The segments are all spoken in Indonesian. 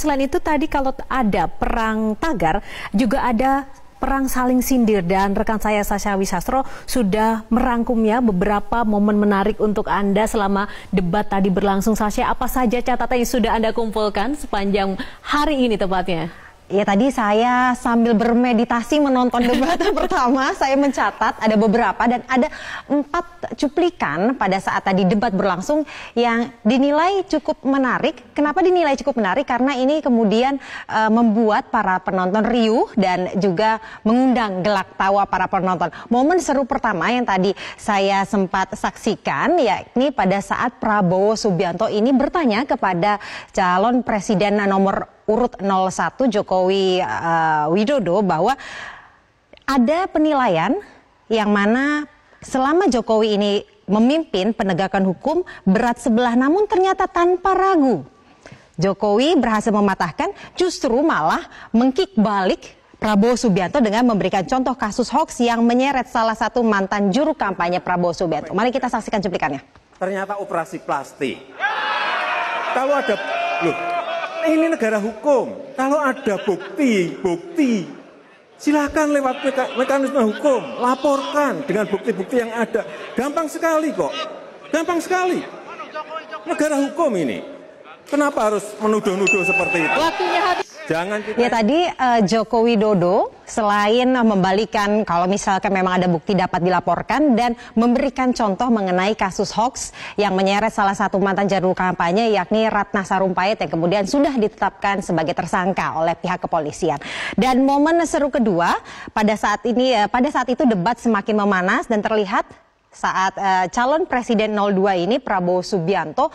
Selain itu tadi kalau ada perang tagar, juga ada perang saling sindir dan rekan saya Sasha Wisastro sudah merangkumnya beberapa momen menarik untuk Anda selama debat tadi berlangsung. Sasha, apa saja catatan yang sudah Anda kumpulkan sepanjang hari ini tepatnya? Ya tadi saya sambil bermeditasi menonton debat pertama, saya mencatat ada beberapa dan ada empat cuplikan pada saat tadi debat berlangsung yang dinilai cukup menarik. Kenapa dinilai cukup menarik? Karena ini kemudian e, membuat para penonton riuh dan juga mengundang gelak tawa para penonton. Momen seru pertama yang tadi saya sempat saksikan yakni pada saat Prabowo Subianto ini bertanya kepada calon presiden nomor urut 01 Jokowi uh, Widodo bahwa ada penilaian yang mana selama Jokowi ini memimpin penegakan hukum berat sebelah namun ternyata tanpa ragu. Jokowi berhasil mematahkan justru malah mengkik balik Prabowo Subianto dengan memberikan contoh kasus hoax yang menyeret salah satu mantan juru kampanye Prabowo Subianto. Mari kita saksikan cuplikannya. Ternyata operasi plastik. Kalau ada loh, ini negara hukum. Kalau ada bukti, bukti, silahkan lewat mekanisme hukum, laporkan dengan bukti-bukti yang ada. Gampang sekali kok, gampang sekali. Negara hukum ini. Kenapa harus menuduh-nuduh seperti itu? Jangan kita... Ya tadi uh, Joko Widodo selain membalikan kalau misalkan memang ada bukti dapat dilaporkan dan memberikan contoh mengenai kasus hoax yang menyeret salah satu mantan jadwal kampanye yakni Ratna Sarumpait yang kemudian sudah ditetapkan sebagai tersangka oleh pihak kepolisian. Dan momen seru kedua pada saat ini uh, pada saat itu debat semakin memanas dan terlihat saat uh, calon presiden 02 ini Prabowo Subianto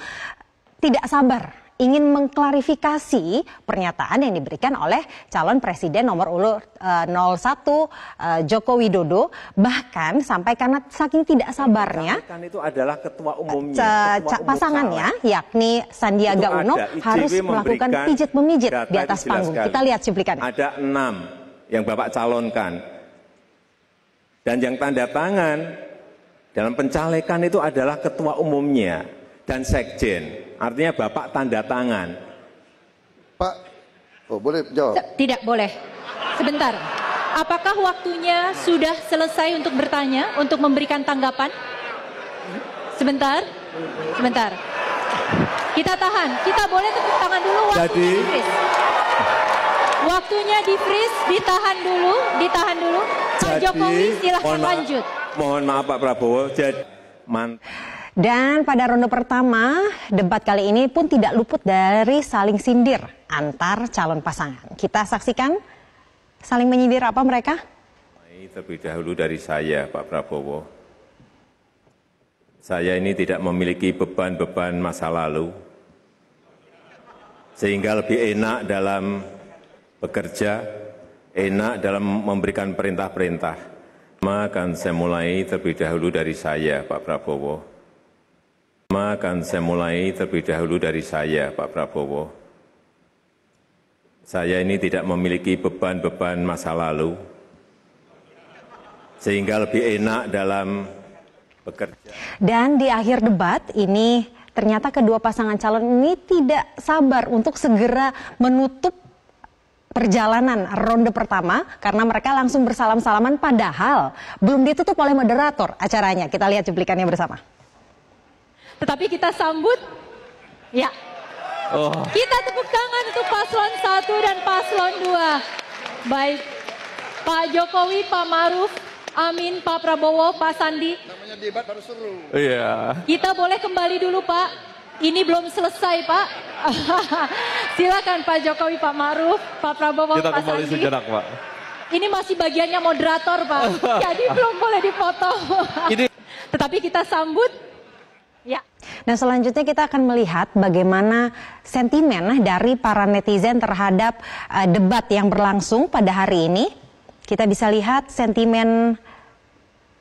tidak sabar ingin mengklarifikasi pernyataan yang diberikan oleh calon presiden nomor urut uh, 01 Joko Widodo bahkan sampai karena saking tidak sabarnya kan itu adalah ketua eh, umumnya ketua umum pasangannya calon. yakni Sandiaga Uno harus melakukan pijit memijit di atas panggung. Kita lihat cuplikannya. Ada enam yang Bapak calonkan dan yang tanda tangan dalam pencalekan itu adalah ketua umumnya dan sekjen artinya Bapak tanda tangan. Pak, oh boleh jawab? Tidak boleh. Sebentar. Apakah waktunya sudah selesai untuk bertanya, untuk memberikan tanggapan? Sebentar. Sebentar. Kita tahan. Kita boleh tepuk tangan dulu waktunya Jadi... di freeze. Waktunya di freeze, ditahan dulu, ditahan dulu. Pak Jadi, Jokowi silahkan mohon lanjut. Mohon maaf Pak Prabowo. Jadi man. Dan pada ronde pertama, debat kali ini pun tidak luput dari saling sindir antar calon pasangan. Kita saksikan saling menyindir apa mereka? Terlebih dahulu dari saya, Pak Prabowo. Saya ini tidak memiliki beban-beban masa lalu, sehingga lebih enak dalam bekerja, enak dalam memberikan perintah-perintah. Maka akan saya mulai terlebih dahulu dari saya, Pak Prabowo. Pertama akan saya mulai terlebih dahulu dari saya, Pak Prabowo. Saya ini tidak memiliki beban-beban masa lalu, sehingga lebih enak dalam bekerja. Dan di akhir debat ini ternyata kedua pasangan calon ini tidak sabar untuk segera menutup perjalanan ronde pertama karena mereka langsung bersalam-salaman padahal belum ditutup oleh moderator acaranya. Kita lihat cuplikannya bersama. Tetapi kita sambut, ya. Oh. Kita tepuk tangan untuk paslon 1 dan paslon 2. Baik, Pak Jokowi, Pak Maruf, Amin, Pak Prabowo, Pak Sandi. Namanya debat baru seru. Iya. Yeah. Kita boleh kembali dulu Pak. Ini belum selesai Pak. Silakan Pak Jokowi, Pak Maruf, Pak Prabowo, Kita Pak Sandi. sejenak Pak. Ini masih bagiannya moderator Pak. Jadi belum boleh dipotong. Tetapi kita sambut Nah selanjutnya kita akan melihat bagaimana sentimen dari para netizen terhadap uh, debat yang berlangsung pada hari ini. Kita bisa lihat sentimen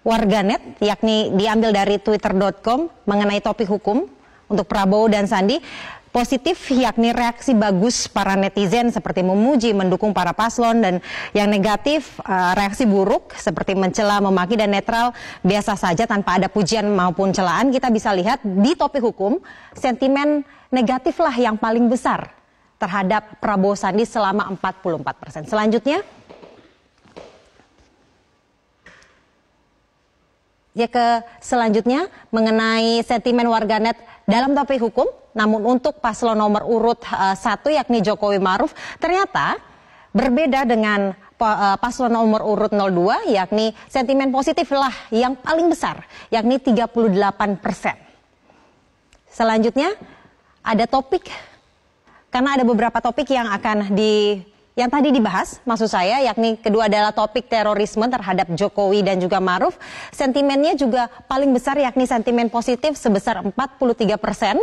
warganet yakni diambil dari twitter.com mengenai topik hukum untuk Prabowo dan Sandi positif yakni reaksi bagus para netizen seperti memuji, mendukung para paslon dan yang negatif eh, reaksi buruk seperti mencela, memaki dan netral biasa saja tanpa ada pujian maupun celaan kita bisa lihat di topik hukum sentimen negatiflah yang paling besar terhadap Prabowo Sandi selama 44 persen. Selanjutnya. ya ke selanjutnya mengenai sentimen warganet dalam topik hukum. Namun untuk paslon nomor urut uh, satu yakni Jokowi Maruf ternyata berbeda dengan eh, paslon nomor urut 02 yakni sentimen positif lah yang paling besar yakni 38 persen. Selanjutnya ada topik karena ada beberapa topik yang akan di yang tadi dibahas, maksud saya, yakni kedua adalah topik terorisme terhadap Jokowi dan juga Maruf. Sentimennya juga paling besar yakni sentimen positif sebesar 43 persen.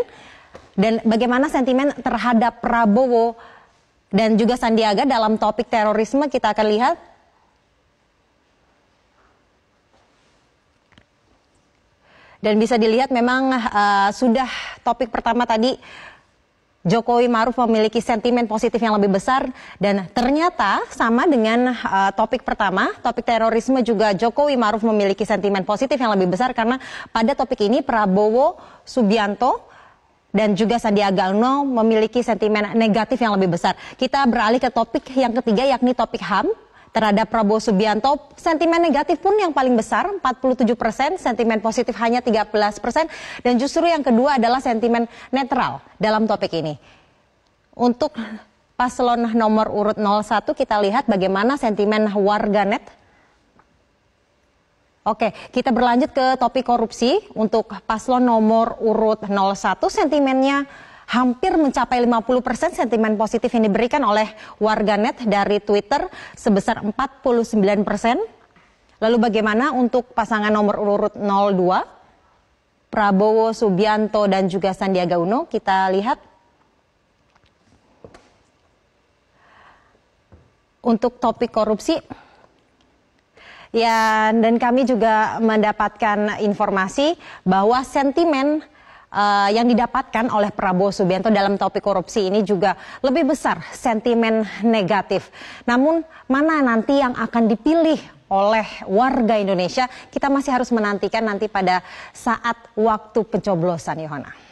Dan bagaimana sentimen terhadap Prabowo dan juga Sandiaga dalam topik terorisme kita akan lihat. Dan bisa dilihat memang uh, sudah topik pertama tadi Jokowi Maruf memiliki sentimen positif yang lebih besar dan ternyata sama dengan uh, topik pertama, topik terorisme juga Jokowi Maruf memiliki sentimen positif yang lebih besar karena pada topik ini Prabowo Subianto dan juga Sandiaga Uno memiliki sentimen negatif yang lebih besar. Kita beralih ke topik yang ketiga yakni topik HAM Terhadap Prabowo Subianto, sentimen negatif pun yang paling besar 47 persen, sentimen positif hanya 13 persen, dan justru yang kedua adalah sentimen netral dalam topik ini. Untuk paslon nomor urut 01 kita lihat bagaimana sentimen warganet Oke, kita berlanjut ke topik korupsi untuk paslon nomor urut 01 sentimennya hampir mencapai 50% sentimen positif yang diberikan oleh warganet dari Twitter sebesar 49%. Lalu bagaimana untuk pasangan nomor urut 02? Prabowo Subianto dan juga Sandiaga Uno, kita lihat untuk topik korupsi. Ya, dan kami juga mendapatkan informasi bahwa sentimen uh, yang didapatkan oleh Prabowo Subianto dalam topik korupsi ini juga lebih besar sentimen negatif. Namun mana nanti yang akan dipilih oleh warga Indonesia, kita masih harus menantikan nanti pada saat waktu pencoblosan, Yohana.